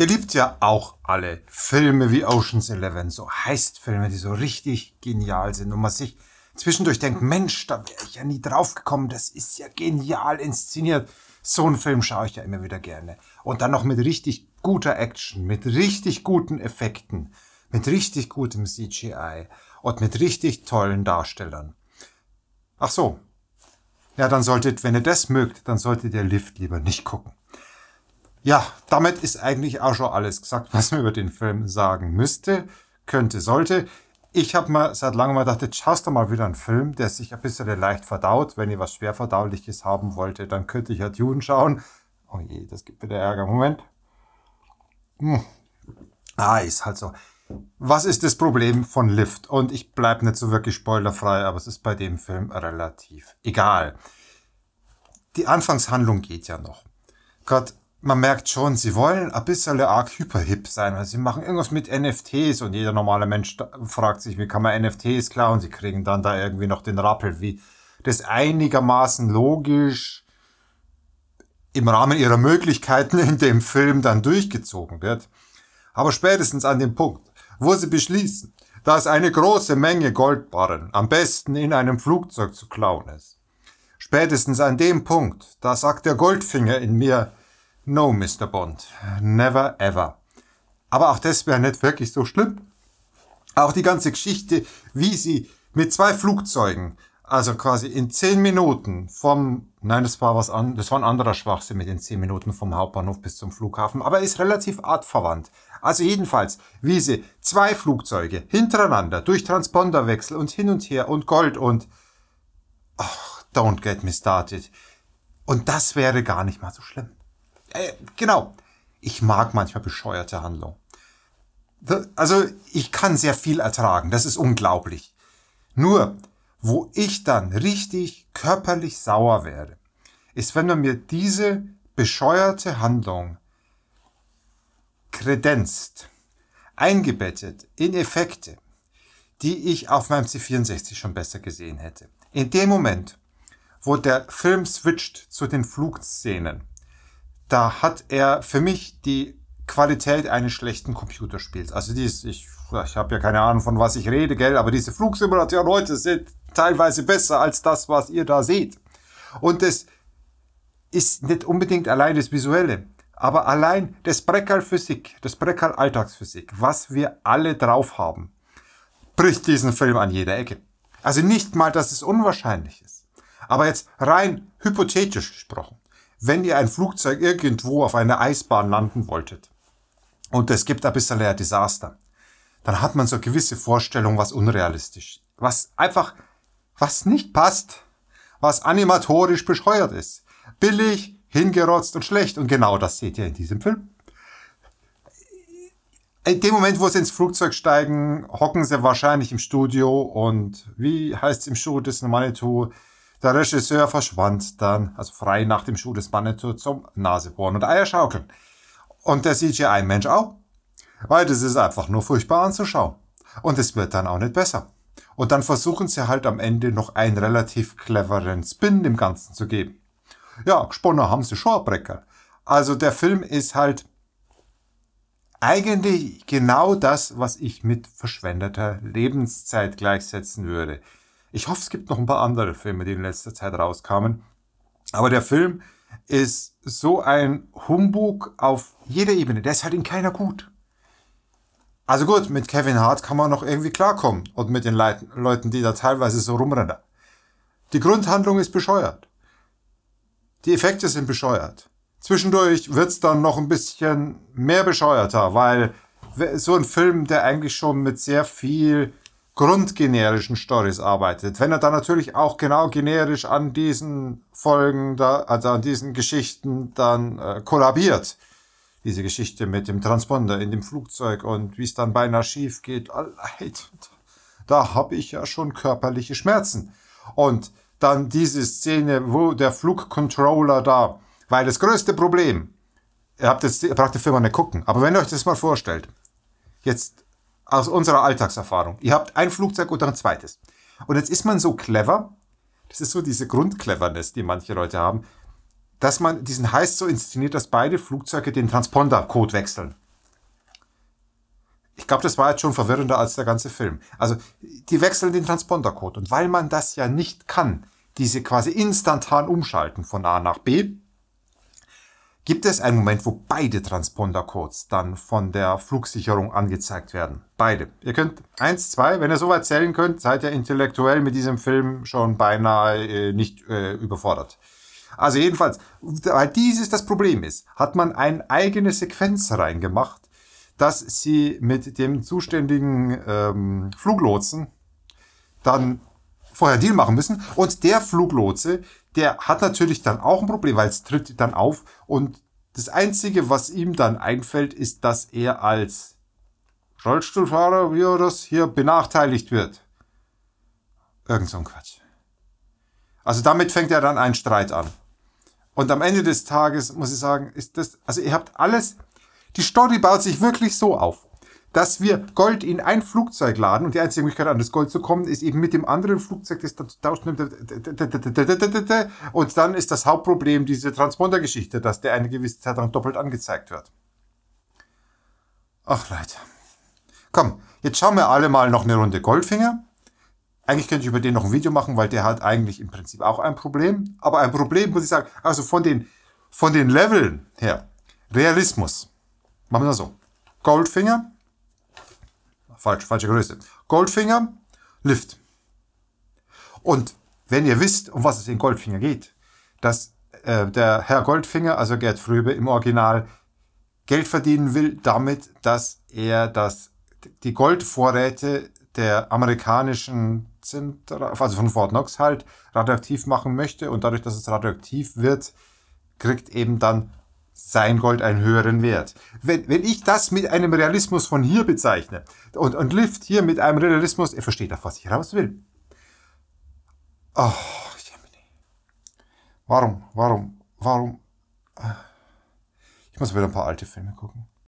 Ihr liebt ja auch alle Filme wie Ocean's 11, so Heistfilme, die so richtig genial sind und man sich zwischendurch denkt, Mensch, da wäre ich ja nie drauf gekommen, das ist ja genial inszeniert. So einen Film schaue ich ja immer wieder gerne. Und dann noch mit richtig guter Action, mit richtig guten Effekten, mit richtig gutem CGI und mit richtig tollen Darstellern. Ach so. Ja, dann solltet, wenn ihr das mögt, dann solltet ihr Lift lieber nicht gucken. Ja, damit ist eigentlich auch schon alles gesagt, was man über den Film sagen müsste, könnte, sollte. Ich habe mal seit langem mal gedacht, jetzt schaust du mal wieder einen Film, der sich ein bisschen leicht verdaut. Wenn ihr was schwerverdauliches haben wollte, dann könnte ich ja halt Juden schauen. Oh je, das gibt wieder Ärger. Moment. Hm. Ah, ist halt so. Was ist das Problem von Lift? Und ich bleibe nicht so wirklich spoilerfrei, aber es ist bei dem Film relativ egal. Die Anfangshandlung geht ja noch. Gott, man merkt schon, sie wollen ein bisschen arg hyperhip sein. Also sie machen irgendwas mit NFTs und jeder normale Mensch fragt sich, wie kann man NFTs klauen? sie kriegen dann da irgendwie noch den Rappel, wie das einigermaßen logisch im Rahmen ihrer Möglichkeiten in dem Film dann durchgezogen wird. Aber spätestens an dem Punkt, wo sie beschließen, dass eine große Menge Goldbarren am besten in einem Flugzeug zu klauen ist. Spätestens an dem Punkt, da sagt der Goldfinger in mir, No, Mr. Bond. Never ever. Aber auch das wäre nicht wirklich so schlimm. Auch die ganze Geschichte, wie sie mit zwei Flugzeugen, also quasi in zehn Minuten vom, nein, das war was an, das war ein anderer Schwachsinn mit den zehn Minuten vom Hauptbahnhof bis zum Flughafen, aber ist relativ artverwandt. Also jedenfalls, wie sie zwei Flugzeuge hintereinander durch Transponderwechsel und hin und her und Gold und, oh, don't get me started. Und das wäre gar nicht mal so schlimm. Äh, genau. Ich mag manchmal bescheuerte Handlung. Also ich kann sehr viel ertragen, das ist unglaublich. Nur, wo ich dann richtig körperlich sauer werde, ist, wenn man mir diese bescheuerte Handlung kredenzt, eingebettet in Effekte, die ich auf meinem C64 schon besser gesehen hätte. In dem Moment, wo der Film switcht zu den Flugszenen, da hat er für mich die Qualität eines schlechten Computerspiels. Also dies, ich, ich habe ja keine Ahnung, von was ich rede, gell, aber diese Flugsimulation heute sind teilweise besser als das, was ihr da seht. Und es ist nicht unbedingt allein das Visuelle, aber allein das Breckerl Physik, das Breckerl Alltagsphysik, was wir alle drauf haben, bricht diesen Film an jeder Ecke. Also nicht mal, dass es unwahrscheinlich ist. Aber jetzt rein hypothetisch gesprochen wenn ihr ein Flugzeug irgendwo auf einer Eisbahn landen wolltet und es gibt ein bisschen ein Desaster, dann hat man so eine gewisse Vorstellung, was unrealistisch, was einfach, was nicht passt, was animatorisch bescheuert ist. Billig, hingerotzt und schlecht. Und genau das seht ihr in diesem Film. In dem Moment, wo sie ins Flugzeug steigen, hocken sie wahrscheinlich im Studio und wie heißt es im Show des Manitou? Der Regisseur verschwand dann, also frei nach dem Schuh des Manitou zum Nasebohren und Eierschaukeln. Und der CGI-Mensch auch. Weil das ist einfach nur furchtbar anzuschauen. Und es wird dann auch nicht besser. Und dann versuchen sie halt am Ende noch einen relativ cleveren Spin dem Ganzen zu geben. Ja, gesponnen haben sie schon, Brecker. Also der Film ist halt eigentlich genau das, was ich mit verschwendeter Lebenszeit gleichsetzen würde. Ich hoffe, es gibt noch ein paar andere Filme, die in letzter Zeit rauskamen. Aber der Film ist so ein Humbug auf jeder Ebene. Der ist halt in keiner gut. Also gut, mit Kevin Hart kann man noch irgendwie klarkommen und mit den Leit Leuten, die da teilweise so rumrennen. Die Grundhandlung ist bescheuert. Die Effekte sind bescheuert. Zwischendurch wird's dann noch ein bisschen mehr bescheuerter, weil so ein Film, der eigentlich schon mit sehr viel grundgenerischen Stories arbeitet. Wenn er dann natürlich auch genau generisch an diesen Folgen, da, also an diesen Geschichten dann äh, kollabiert, diese Geschichte mit dem Transponder in dem Flugzeug und wie es dann beinahe schief geht, leid, da habe ich ja schon körperliche Schmerzen. Und dann diese Szene, wo der Flugcontroller da, weil das größte Problem, ihr habt jetzt, ihr braucht die Firma nicht gucken, aber wenn ihr euch das mal vorstellt, jetzt aus unserer Alltagserfahrung. Ihr habt ein Flugzeug oder ein zweites. Und jetzt ist man so clever, das ist so diese Grundcleverness, die manche Leute haben, dass man diesen Heiß so inszeniert, dass beide Flugzeuge den Transponder-Code wechseln. Ich glaube, das war jetzt schon verwirrender als der ganze Film. Also, die wechseln den Transponder-Code. Und weil man das ja nicht kann, diese quasi instantan umschalten von A nach B, gibt es einen Moment, wo beide Transpondercodes dann von der Flugsicherung angezeigt werden. Beide. Ihr könnt eins, zwei, wenn ihr so zählen könnt, seid ihr intellektuell mit diesem Film schon beinahe äh, nicht äh, überfordert. Also jedenfalls, weil dieses das Problem ist, hat man eine eigene Sequenz reingemacht, dass sie mit dem zuständigen ähm, Fluglotsen dann vorher Deal machen müssen. Und der Fluglotse der hat natürlich dann auch ein Problem, weil es tritt dann auf und das Einzige, was ihm dann einfällt, ist, dass er als Rollstuhlfahrer, wie er das hier benachteiligt wird. Irgend so ein Quatsch. Also damit fängt er dann einen Streit an. Und am Ende des Tages muss ich sagen, ist das, also ihr habt alles, die Story baut sich wirklich so auf dass wir Gold in ein Flugzeug laden und die einzige Möglichkeit, an das Gold zu kommen, ist eben mit dem anderen Flugzeug, das dann da tauschen. Und dann ist das Hauptproblem diese Transponder-Geschichte, dass der eine gewisse Zeit lang doppelt angezeigt wird. Ach Leute. Komm, jetzt schauen wir alle mal noch eine Runde Goldfinger. Eigentlich könnte ich über den noch ein Video machen, weil der hat eigentlich im Prinzip auch ein Problem. Aber ein Problem, muss ich sagen, also von den, von den Leveln her, Realismus. Machen wir mal so. Goldfinger, falsch, falsche Größe. Goldfinger, Lift. Und wenn ihr wisst, um was es in Goldfinger geht, dass äh, der Herr Goldfinger, also Gerd Fröbe im Original, Geld verdienen will damit, dass er das, die Goldvorräte der amerikanischen Zentral, also von Fort Knox halt, radioaktiv machen möchte und dadurch, dass es radioaktiv wird, kriegt eben dann sein Gold einen höheren Wert. Wenn, wenn ich das mit einem Realismus von hier bezeichne und, und Lift hier mit einem Realismus, er versteht auf was ich raus will. Oh, Gemini. Warum, warum, warum? Ich muss wieder ein paar alte Filme gucken.